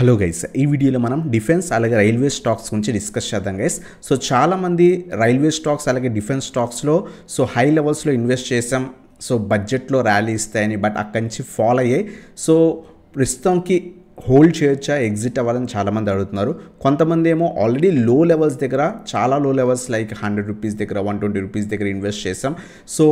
hello guys ఈ వీడియోలో మనం డిఫెన్స్ అలాగే రైల్వే స్టాక్స్ గురించి డిస్కస్ చేద్దాం గైస్ సో చాలామంది రైల్వే స్టాక్స్ అలాగే డిఫెన్స్ స్టాక్స్లో సో హై లెవెల్స్లో ఇన్వెస్ట్ చేసాం సో బడ్జెట్లో ర్యాలీ ఇస్తాయని బట్ అక్కడి నుంచి ఫాల్ అయ్యాయి సో ప్రస్తుతంకి హోల్డ్ చేయొచ్చా ఎగ్జిట్ అవ్వాలని చాలామంది అడుగుతున్నారు కొంతమంది ఏమో ఆల్రెడీ లో లెవెల్స్ దగ్గర చాలా low levels like hundred rupees దగ్గర వన్ ట్వంటీ రూపీస్ దగ్గర ఇన్వెస్ట్ చేసాం సో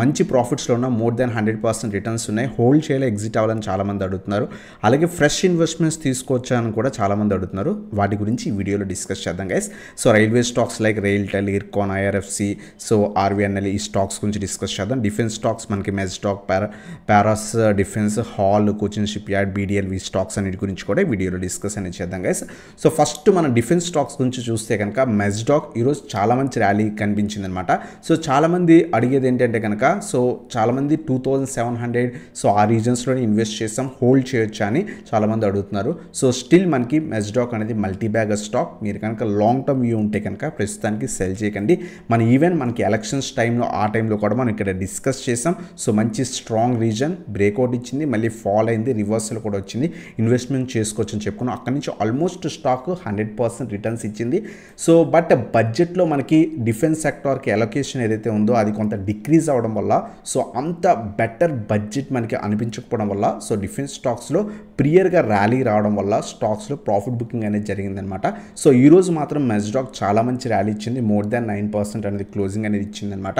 మంచి ప్రాఫిట్స్లో ఉన్న more than hundred percent returns ఉన్నాయి హోల్డ్ చేయాలి ఎగ్జిట్ అవ్వాలని చాలామంది అడుగుతున్నారు అలాగే ఫ్రెష్ ఇన్వెస్ట్మెంట్స్ తీసుకోవచ్చా అని కూడా చాలామంది అడుగుతున్నారు వాటి గురించి ఈ వీడియోలో డిస్కస్ చేద్దాం guys so railway stocks like RailTel IRCON IRFC so RVNL e ఈ స్టాక్స్ గురించి డిస్కస్ చేద్దాం డిఫెన్స్ స్టాక్స్ మనకి మెజ్ స్టాక్ పారా Paras defence HAL Cochin shipyard BDL stocks stocks అనేటి గురించి కూడా వీడియోలో డిస్కస్ అనేది చేద్దాం గైస్ సో ఫస్ట్ మనం డిఫెన్స్ స్టాక్స్ గురించి చూస్తే కనుక మెజ్డాక్ ఈరోజు చాలా మంచి ర్యాలీ కనిపించింది అనమాట సో చాలామంది అడిగేది ఏంటంటే కనుక సో చాలామంది టూ సెవెన్ హండ్రెడ్ సో ఆ రీజన్స్లోనే ఇన్వెస్ట్ చేస్తాం హోల్డ్ చేయొచ్చా అని చాలామంది అడుగుతున్నారు సో స్టిల్ మనకి మెజ్డాక్ అనేది మల్టీ స్టాక్ మీరు కనుక లాంగ్ టర్మ్ వ్యూ ఉంటే కనుక ప్రస్తుతానికి సెల్ చేయకండి మన ఈవెన్ మనకి ఎలక్షన్స్ టైంలో ఆ టైంలో కూడా మనం ఇక్కడ డిస్కస్ చేసాం సో మంచి స్ట్రాంగ్ రీజన్ బ్రేక్అవుట్ ఇచ్చింది మళ్ళీ ఫాల్ అయింది రివర్సల్ కూడా వచ్చింది ఇన్వెస్ట్మెంట్ చేసుకోవచ్చు అని చెప్పుకున్నాం అక్కడి నుంచి almost stock hundred percent returns ఇచ్చింది సో బట్ బడ్జెట్లో మనకి డిఫెన్స్ సెక్టార్కి ఎలొకేషన్ ఏదైతే ఉందో అది కొంత డిక్రీజ్ అవ్వడం వల్ల సో అంత బెటర్ బడ్జెట్ మనకి అనిపించకపోవడం వల్ల సో డిఫెన్స్ స్టాక్స్లో ప్రియర్గా ర్యాలీ రావడం వల్ల స్టాక్స్లో ప్రాఫిట్ బుకింగ్ అనేది జరిగిందనమాట సో ఈరోజు మాత్రం మెజ్డాక్ చాలా మంచి ర్యాలీ ఇచ్చింది మోర్ దాన్ నైన్ పర్సెంట్ అనేది క్లోజింగ్ అనేది ఇచ్చిందనమాట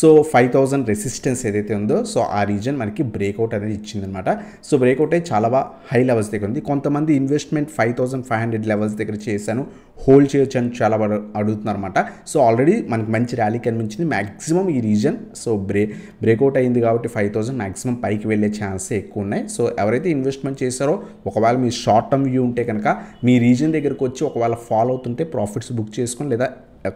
సో ఫైవ్ థౌసండ్ రెసిస్టెన్స్ ఏదైతే ఉందో సో ఆ రీజన్ మనకి బ్రేక్అవుట్ అనేది ఇచ్చిందనమాట సో బ్రేక్అవుట్ అయితే చాలా బాగా హై లెవెల్స్ లెవెల్స్ దగ్గర ఉంది కొంతమంది investment five thousand five hundred levels దగ్గర చేశాను హోల్డ్ చేయొచ్చు అని చాలా అడుగుతున్నారు అనమాట సో ఆల్రెడీ మనకి మంచి ర్యాలీ కనిపించింది మ్యాక్సిమం ఈ రీజన్ సో బ్రే బ్రేక్అవుట్ అయింది కాబట్టి ఫైవ్ థౌసండ్ మ్యాక్సిమం పైకి వెళ్ళే ఛాన్సే ఎక్కువ ఉన్నాయి సో ఎవరైతే ఇన్వెస్ట్మెంట్ చేశారో ఒకవేళ మీ షార్ట్ టర్మ్ వ్యూ ఉంటే కనుక మీ రీజన్ దగ్గరకు వచ్చి ఒకవేళ ఫాలో అవుతుంటే ప్రాఫిట్స్ బుక్ చేసుకొని లేదా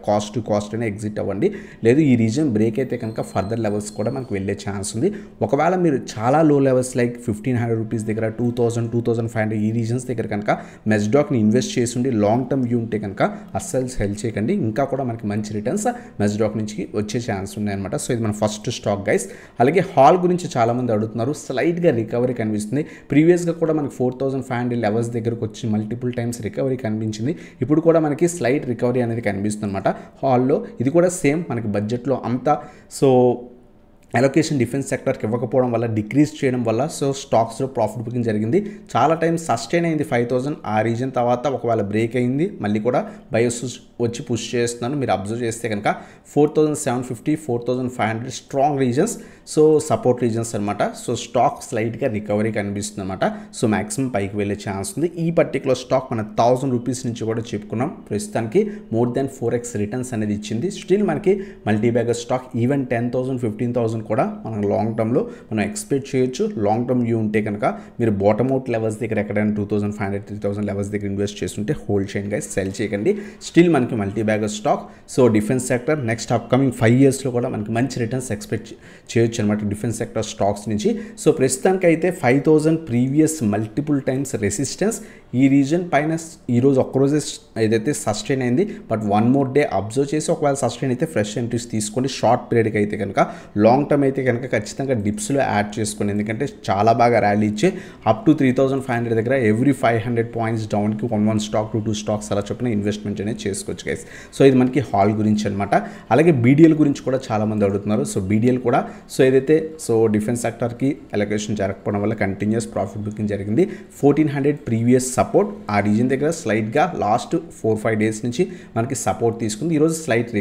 కాస్ట్ టు కాస్ట్ అనే ఎగ్జిట్ అవ్వండి లేదు ఈ రీజన్ బ్రేక్ అయితే కనుక ఫర్దర్ లెవెల్స్ కూడా మనకు వెళ్ళే ఛాన్స్ ఉంది ఒకవేళ మీరు చాలా low levels like fifteen hundred rupees దగ్గర two thousand two thousand five hundred ఈ రీజన్స్ దగ్గర కనుక మెస్డాక్ని ఇన్వెస్ట్ చేసి ఉండి లాంగ్ టర్మ్ వ్యూ ఉంటే కనుక అస్సలు హెల్ప్ చేయకండి ఇంకా కూడా మనకి మంచి రిటర్న్స్ మెస్డాక్ నుంచి వచ్చే ఛాన్స్ ఉన్నాయన్నమాట సో ఇది మన ఫస్ట్ స్టాక్ గైస్ అలాగే హాల్ గురించి చాలామంది అడుగుతున్నారు స్లైట్గా రికవరీ కనిపిస్తుంది ప్రీవియస్గా కూడా మనకి four thousand five hundred levels దగ్గరకు వచ్చి మల్టిపుల్ టైమ్స్ రికవరీ కనిపించింది ఇప్పుడు కూడా మనకి స్లైట్ రికవరీ అనేది కనిపిస్తుంది అనమాట హాల్లో ఇది కూడా సేమ్ మనకి బడ్జెట్లో అంతా సో అలొకేషన్ డిఫెన్స్ సెక్టర్కి ఇవ్వకపోవడం వల్ల డిక్రీజ్ చేయడం వల్ల సో స్టాక్స్లో ప్రాఫిట్ బుకింగ్ జరిగింది చాలా టైం సస్టైన్ అయింది ఫైవ్ థౌసండ్ ఆ రీజన్ తర్వాత ఒకవేళ బ్రేక్ అయింది మళ్ళీ కూడా బయోస్ వచ్చి పుష్ చేస్తున్నాను మీరు అబ్జర్వ్ చేస్తే కనుక four thousand seven fifty four thousand five hundred strong regions so support regions అనమాట సో స్టాక్ స్లైట్గా రికవరీ కనిపిస్తుంది అనమాట సో మ్యాక్సిమం పైకి వెళ్ళే ఛాన్స్ ఉంది ఈ పర్టికులర్ స్టాక్ మన థౌసండ్ రూపీస్ నుంచి కూడా చెప్పుకున్నాం ప్రస్తుతానికి more than four x returns అనేది ఇచ్చింది స్టిల్ మనకి multibagger stock even ten thousand fifteen thousand కూడా మనం లాంగ్ టర్మ్లో మనం ఎక్స్పెక్ట్ చేయొచ్చు లాంగ్ టర్మ్ వ్యూ ఉంటే కనుక మీరు బాటమ్ అవుట్ లెవెల్స్ దగ్గర ఎక్కడైనా two thousand five hundred three thousand levels దగ్గర ఇన్వెస్ట్ చేస్తుంటే హోల్డ్ చేయండి గైస్ సెల్ చేయకండి స్టిల్ మనకి multi stock so defence sector next upcoming five ఇయర్స్లో కూడా మనకి మంచి రిటర్న్స్ ఎక్స్పెక్ట్ చేయొచ్చు అనమాట డిఫెన్స్ సెక్టర్ స్టాక్స్ నుంచి సో ప్రస్తుతానికైతే five thousand previous multiple times resistance ఈ రీజన్ పైన ఈరోజు ఒక్కరోజే ఏదైతే సస్టైన్ అయింది but one more day observe చేసి ఒకవేళ సస్టైన్ అయితే ఫ్రెష్ ఎంట్రీస్ తీసుకోండి షార్ట్ పీరియడ్కి అయితే కనుక లాంగ్ కూటమి అయితే కనుక ఖచ్చితంగా డిప్స్లో యాడ్ చేసుకోండి ఎందుకంటే చాలా బాగా ర్యాలీ ఇచ్చి up to three thousand five hundred దగ్గర ఎవ్రీ ఫైవ్ హండ్రెడ్ పాయింట్స్ డౌన్కి one one stock two two stocks అలా చెప్పిన ఇన్వెస్ట్మెంట్ అనేది చేసుకోవచ్చు గైస్ సో ఇది మనకి హాల్ గురించి అనమాట అలాగే బీడీఎల్ గురించి కూడా చాలామంది అడుగుతున్నారు సో బీడీఎల్ కూడా సో ఏదైతే సో డిఫెన్స్ సెక్టర్కి ఎలకేషన్ జరగకపోవడం వల్ల కంటిన్యూస్ ప్రాఫిట్ బుకింగ్ జరిగింది ఫోర్టీన్ హండ్రెడ్ ప్రీవియస్ సపోర్ట్ ఆ రీజన్ దగ్గర స్లైట్గా లాస్ట్ ఫోర్ ఫైవ్ డేస్ నుంచి మనకి సపోర్ట్ తీసుకుంది ఈరోజు స్లైట్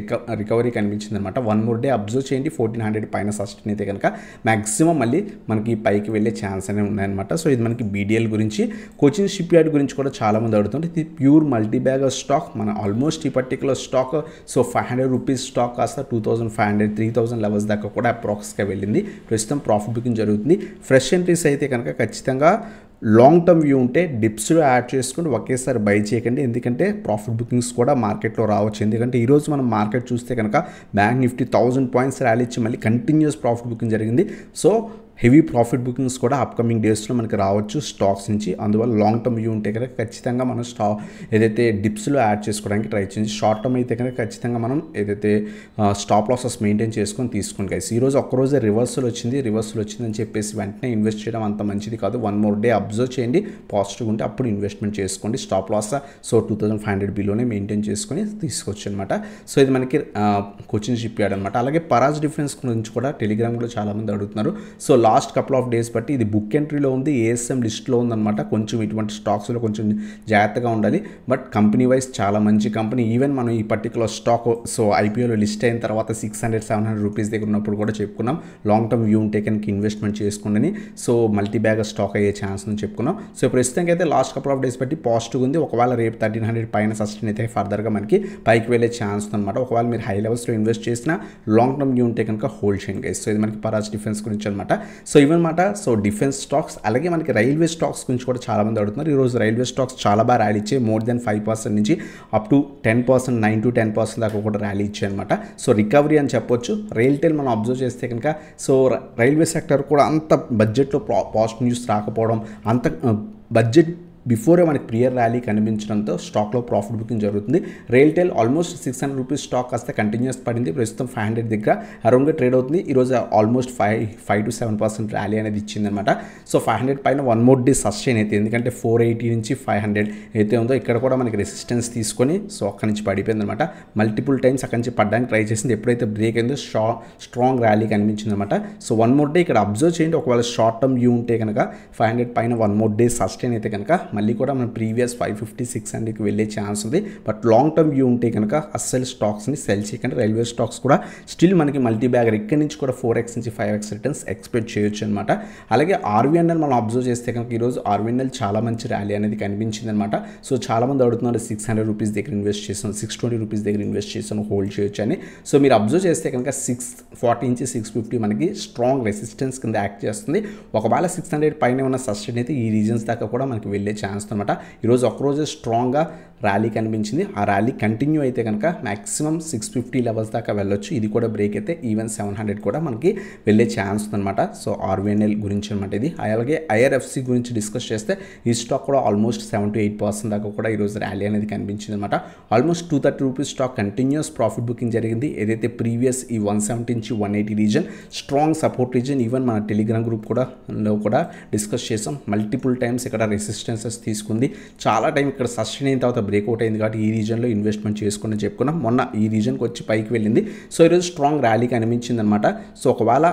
రికవరీ కనిపించింది అనమాట వన్ మోర్ డే అబ్జర్వ్ చేయండి ఫోర్టీన్ హండ్రెడ్ పైన షష్ఠిని అయితే కనుక మ్యాక్సిమం మళ్ళీ మనకి పైకి వెళ్ళే ఛాన్స్ అనేవి ఉన్నాయన్నమాట సో ఇది మనకి బీడీఎల్ గురించి కోచింగ్ షిప్ యార్డ్ గురించి కూడా చాలామంది అడుగుతుంటే ఇది ప్యూర్ మల్టీ బ్యాగ్ స్టాక్ మన ఆల్మోస్ట్ ఈ particular stock so five hundred rupees stock కాస్త two thousand five hundred three thousand levels దాకా కూడా అప్రాక్స్గా వెళ్ళింది ప్రస్తుతం ప్రాఫిట్ బుకింగ్ జరుగుతుంది ఫ్రెష్ ఎంట్రీస్ అయితే కనుక ఖచ్చితంగా లాంగ్ టర్మ్ వ్యూ ఉంటే డిప్స్లో యాడ్ చేసుకుని ఒకేసారి బై చేయకండి ఎందుకంటే ప్రాఫిట్ బుకింగ్స్ కూడా మార్కెట్లో రావచ్చు ఎందుకంటే ఈరోజు మనం మార్కెట్ చూస్తే కనుక bank Nifty thousand points rally ఇచ్చి మళ్ళీ కంటిన్యూస్ ప్రాఫిట్ బుకింగ్ జరిగింది సో హెవీ ప్రాఫిట్ బుకింగ్స్ కూడా అప్కమింగ్ డేస్లో మనకి రావచ్చు స్టాక్స్ నుంచి అందువల్ల లాంగ్ టర్మ్ వ్యూ ఉంటే కనుక ఖచ్చితంగా మనం స్టా ఏదైతే డిప్స్లో యాడ్ చేసుకోవడానికి ట్రై చేయండి షార్ట్ టర్మ్ అయితే కనుక ఖచ్చితంగా మనం ఏదైతే స్టాప్ లాసెస్ మెయింటైన్ చేసుకొని తీసుకోండి గైస్ ఈరోజు ఒక్కరోజే రివర్సల్ వచ్చింది రివర్సల్ వచ్చిందని చెప్పేసి వెంటనే ఇన్వెస్ట్ చేయడం అంత మంచిది కాదు వన్ మోర్ డే అబ్జర్వ్ చేయండి పాజిటివ్ ఉంటే అప్పుడు ఇన్వెస్ట్మెంట్ చేసుకోండి stop loss so two thousand five hundred బిలోనే మెయింటైన్ చేసుకొని తీసుకోవచ్చు అనమాట సో ఇది మనకి కోచింగ్ షిప్ అనమాట అలాగే పరాజ్ డిఫరెన్స్ గురించి కూడా టెలిగ్రామ్ కూడా చాలామంది అడుగుతున్నారు so last couple of days బట్టి ఇది బుక్ ఎంట్రీలో ఉంది ఏఎస్ఎం లిస్ట్లో ఉందన్నమాట కొంచెం ఇటువంటి స్టాక్స్లో కొంచెం జాగ్రత్తగా ఉండాలి బట్ కంపెనీ వైజ్ చాలా మంచి కంపెనీ ఈవెన్ మనం ఈ పర్టికులర్ స్టాక్ సో ఐపీఓలో లిస్ట్ అయిన తర్వాత six hundred seven hundred rupees దగ్గర ఉన్నప్పుడు కూడా చెప్పుకున్నాం లాంగ్ టర్మ్ వ్యూ ఉంటే కనుక ఇన్వెస్ట్మెంట్ చేసుకుండని సో మల్టీ బ్యాగ్ స్టాక్ అయ్యే ఛాన్స్ అని చెప్పుకున్నాం సో ప్రస్తుతానికి అయితే లాస్ట్ కపుల్ ఆఫ్ డేస్ బట్టి పాజిటివ్ ఉంది ఒకవేళ రేపు థర్టీన్ హండ్రెడ్ పైన సస్టైన్ అయితే ఫర్దర్గా మనకి పైకి వెళ్ళే ఛాన్స్ అనమాట ఒకవేళ మీరు హై లెవెల్స్లో ఇన్వెస్ట్ చేసినా లాంగ్ టర్మ్ వ్యూ ఉంటే కనుక హోల్డ్ చేయండి గైస్ సో ఇది మనకి పరాజ్ డిఫెన్స్ గురించి అనమాట సో ఇవన్నమాట సో డిఫెన్స్ స్టాక్స్ అలాగే మనకి రైల్వే స్టాక్స్ గురించి కూడా చాలామంది అడుగుతున్నారు ఈరోజు రైల్వే స్టాక్స్ చాలా బాగా ర్యాలీ ఇచ్చాయి మోర్ దెన్ ఫైవ్ పర్సెంట్ నుంచి up to ten percent nine to ten percent దాకా కూడా ర్యాలీ ఇచ్చాయి అనమాట సో రికవరీ అని చెప్పొచ్చు రైల్టెల్ మనం అబ్జర్వ్ చేస్తే కనుక సో రైల్వే సెక్టర్ కూడా అంత బడ్జెట్లో పాజిటివ్ న్యూస్ రాకపోవడం అంత బడ్జెట్ uh, బిఫోరే మనకి ప్రియర్ ర్యాలీ కనిపించడంతో స్టాక్లో ప్రాఫిట్ బుకింగ్ జరుగుతుంది RailTel almost six hundred rupees stock కాస్త కంటిన్యూస్ పడింది ప్రస్తుతం ఫైవ్ హండ్రెడ్ దగ్గర అరౌండ్గా ట్రేడ్ అవుతుంది ఈరోజు almost five five to seven percent rally అనేది ఇచ్చిందనమాట సో ఫైవ్ హండ్రెడ్ పైన వన్ మోర్ డే సస్టైన్ అయితే ఎందుకంటే ఫోర్ ఎయిటీ నుంచి ఫైవ్ హండ్రెడ్ అయితే ఉందో ఇక్కడ కూడా మనకి రెసిస్టెన్స్ తీసుకొని సో అక్కడి నుంచి పడిపోయింది అనమాట మల్టిపుల్ టైమ్స్ అక్కడి నుంచి పడడానికి ట్రై చేసింది ఎప్పుడైతే బ్రేక్ అయిందో షా స్ట్రాంగ్ ర్యాలీ కనిపించింది అనమాట సో వన్ మోర్ డే ఇక్కడ అబ్జర్వ్ చేయండి ఒకవేళ షార్ట్ టర్మ్ వ్యూ ఉంటే కనుక ఫైవ్ హండ్రెడ్ పైన వన్ మోర్ డే సస్టైన్ అయితే కనుక మళ్ళీ కూడా మనం ప్రీవియస్ ఫైవ్ ఫిఫ్టీ సిక్స్ హండ్రెడ్కి వెళ్ళే ఛాన్స్ ఉంది బట్ లాంగ్ టర్మ్ వ్యూ ఉంటే కనుక అస్సలు స్టాక్స్ని సెల్ చేయకండి రైల్వే స్టాక్స్ కూడా స్టిల్ మనకి మల్టీ బ్యాగర్ ఇక్కడి నుంచి కూడా ఫోర్ ఎక్స్ నుంచి ఫైవ్ ఎక్స్ రిటర్న్స్ ఎక్స్పెక్ట్ చేయొచ్చు అనమాట అలాగే ఆర్వీఎన్ఎల్ మనం అబ్జర్వ్ చేస్తే కనుక ఈరోజు ఆర్వీఎన్ఎల్ చాలా మంచి ర్యాలీ అనేది కనిపించింది అనమాట సో చాలా మంది అడుగుతున్నారు సిక్స్ హండ్రెడ్ రూపీస్ దగ్గర ఇన్వెస్ట్ చేస్తాను సిక్స్ ట్వంటీ రూపీస్ దగ్గర ఇన్వెస్ట్ చేస్తాను హోల్డ్ చేయొచ్చు అని సో మీరు అబ్జర్వ్ చేస్తే కనుక సిక్స్ ఫార్టీ నుంచి సిక్స్ ఫిఫ్టీ మనకి స్ట్రాంగ్ రెసిస్టెన్స్ కింద యాక్ట్ చేస్తుంది ఒకవేళ సిక్స్ హండ్రెడ్ పైన ఉన్న సస్టైన్ అయితే ఈ రీజన్స్ దాకా కూడా మనకి వెళ్ళే ఛాన్స్ అనమాట ఈరోజు ఒకరోజే స్ట్రాంగ్గా ర్యాలీ కనిపించింది ఆ ర్యాలీ కంటిన్యూ అయితే కనుక మ్యాక్సిమం సిక్స్ ఫిఫ్టీ లెవెల్స్ దాకా వెళ్ళొచ్చు ఇది కూడా బ్రేక్ అయితే ఈవెన్ సెవెన్ హండ్రెడ్ కూడా మనకి వెళ్ళే ఛాన్స్ ఉందన్నమాట సో ఆర్వీఎన్ఎల్ గురించి అనమాట ఇది అలాగే ఐఆర్ఎఫ్సి గురించి డిస్కస్ చేస్తే ఈ స్టాక్ కూడా almost seven to eight percent దాకా కూడా ఈరోజు ర్యాలీ అనేది కనిపించింది అనమాట almost two thirty rupees stock continues profit booking జరిగింది ఏదైతే ప్రీవియస్ ఈ వన్ సెవెంటీ నుంచి one eighty reason strong support reason even మన టెలిగ్రామ్ గ్రూప్ కూడా లో కూడా డిస్కస్ చేసాం మల్టిపుల్ టైమ్స్ ఇక్కడ రెసిస్టెన్సెస్ తీసుకుంది చాలా టైం ఇక్కడ సస్టైన్ అయిన తర్వాత బ్రేక్అవుట్ అయింది కాబట్టి ఈ రీజన్లో ఇన్వెస్ట్మెంట్ చేసుకుని చెప్పుకున్నాం మొన్న ఈ రీజన్కి వచ్చి పైకి వెళ్ళింది సో ఈరోజు స్ట్రాంగ్ ర్యాలీ కనిపించింది అనమాట సో ఒకవేళ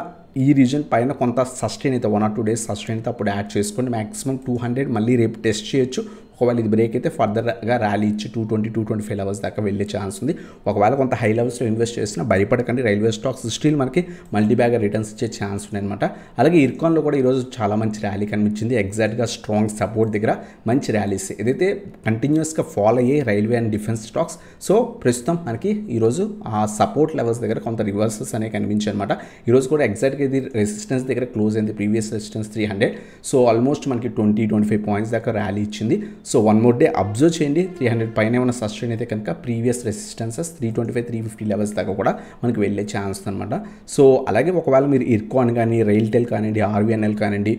ఈ రీజన్ పైన కొంత సస్టైన్ అయితే one or two days sustain అయితే అప్పుడు యాడ్ చేసుకోండి మాక్సిమం టూ హండ్రెడ్ మళ్ళీ రేపు టెస్ట్ చేయొచ్చు ఒకవేళ ఇది బ్రేక్ అయితే ఫర్దర్గా ర్యాలీ ఇచ్చి two twenty two twenty five levels దాకా వెళ్ళే ఛాన్స్ ఉంది ఒకవేళ కొంత హై లెవెల్స్లో ఇన్వెస్ట్ చేసినా భయపడకండి రైల్వే స్టాక్స్ స్టిల్ మనకి మల్టీ రిటర్న్స్ ఇచ్చే ఛాన్స్ ఉన్నాయన్నమాట అలాగే ఇర్కాన్లో కూడా ఈరోజు చాలా మంచి ర్యాలీ కనిపించింది ఎగ్జాక్ట్గా స్ట్రాంగ్ సపోర్ట్ దగ్గర మంచి ర్యాలీస్ ఏదైతే కంటిన్యూస్గా ఫాలో అయ్యే railway and defence stocks so ప్రస్తుతం మనకి ఈరోజు ఆ సపోర్ట్ లెవెల్స్ దగ్గర కొంత రివర్సెస్ అనేవి కనిపించాయి అనమాట ఈరోజు కూడా ఎగ్జాక్ట్గా ఇది రెసిస్టెన్స్ దగ్గర క్లోజ్ అయింది previous resistance three hundred so almost మనకి ట్వంటీ ట్వంటీ ఫైవ్ పాయింట్స్ దాకా ర్యాలీ ఇచ్చింది so one more day observe చేయండి త్రీ హండ్రెడ్ పైన ఏమైనా సస్టైన్ అయితే కనుక previous resistances three twenty five three fifty levels దాకా కూడా మనకి వెళ్ళే ఛాన్స్ అనమాట సో అలాగే ఒకవేళ మీరు ఇర్కాన్ కానీ రైల్టెల్ కానివ్వండి ఆర్వీఎన్ఎల్ కానివ్వండి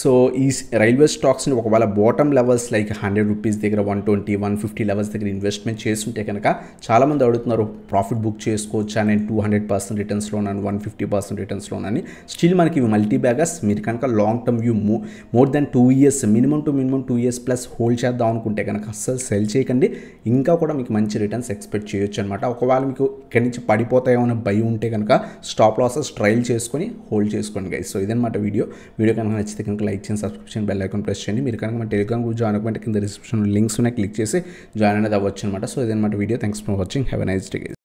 సో ఈ రైల్వే స్టాక్స్ని ఒకవేళ bottom levels like hundred rupees దగ్గర one twenty one fifty levels దగ్గర ఇన్వెస్ట్మెంట్ చేస్తుంటే కనుక చాలామంది అడుగుతున్నారు ప్రాఫిట్ బుక్ చేసుకోవచ్చా నేను టూ హండ్రెడ్ పర్సెంట్ రిటర్న్స్లోన్ అని వన్ ఫిఫ్టీ పర్సెంట్ రిటర్న్స్లోన్ అని స్టిల్ మనకి ఇవి మల్టీ బ్యాగర్స్ మీరు కనుక లాంగ్ టర్మ్ వ్యూ మో more than two years minimum to minimum two years plus hold చేద్దాం అనుకుంటే కనుక అస్సలు సెల్ చేయకండి ఇంకా కూడా మీకు మంచి రిటర్న్స్ ఎక్స్పెక్ట్ చేయొచ్చు అనమాట ఒకవేళ మీకు ఇక్కడి నుంచి పడిపోతాయో భయం ఉంటే కనుక స్టాప్ లాసెస్ ట్రయల్ చేసుకొని హోల్డ్ చేసుకోండి గైస్ సో ఇదనమాట వీడియో వీడియో కనుక నచ్చితే కనుక వీడియోకి లైక్ చేయండి సబ్స్క్రిప్షన్ బెల్ ఐకాన్ ప్రెస్ చేయండి మీరు కనుక మన టెలిగ్రామ్ గ్రూప్ జాయిన్ అవ్వమంటే కింద డిస్క్రిప్షన్ లింక్స్ ఉన్నాయి క్లిక్ చేసి జాయిన్ అనేది అవ్వచ్చు అనమాట సో ఇదనమాట video thanks for watching have a nice day